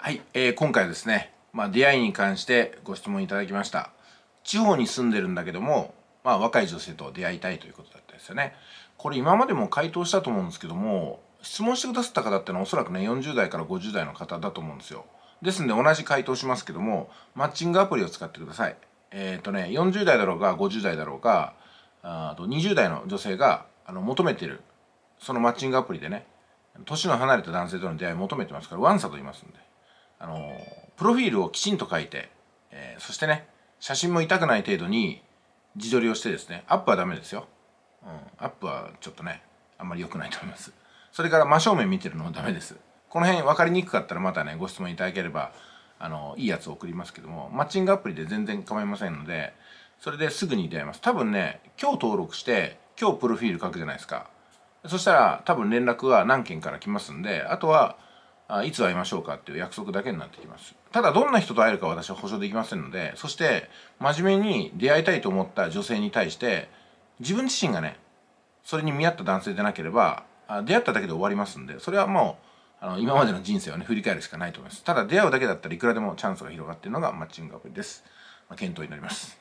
はい、えー、今回ですね、まあ、出会いに関してご質問いただきました地方に住んでるんだけども、まあ、若い女性と出会いたいということだったですよねこれ今までも回答したと思うんですけども質問してくださった方ってのはおそらくね40代から50代の方だと思うんですよですんで同じ回答しますけどもマッチングアプリを使ってくださいえっ、ー、とね40代だろうが50代だろうがあと20代の女性があの求めてるそのマッチングアプリでね年の離れた男性との出会いを求めてますからワンサと言いますんであのプロフィールをきちんと書いて、えー、そしてね写真も痛くない程度に自撮りをしてですねアップはダメですよ、うん、アップはちょっとねあんまり良くないと思いますそれから真正面見てるのもダメですこの辺分かりにくかったらまたねご質問いただければあのいいやつを送りますけどもマッチングアプリで全然構いませんのでそれですぐに出会います多分ね今日登録して今日プロフィール書くじゃないですかそしたら多分連絡は何件から来ますんであとはあいつ会いましょうかっていう約束だけになってきますただどんな人と会えるか私は保証できませんのでそして真面目に出会いたいと思った女性に対して自分自身がねそれに見合った男性でなければ出会っただけで終わりますんでそれはもうあの今までの人生をね振り返るしかないと思いますただ出会うだけだったらいくらでもチャンスが広がっているのがマッチングアプリです、まあ、検討になります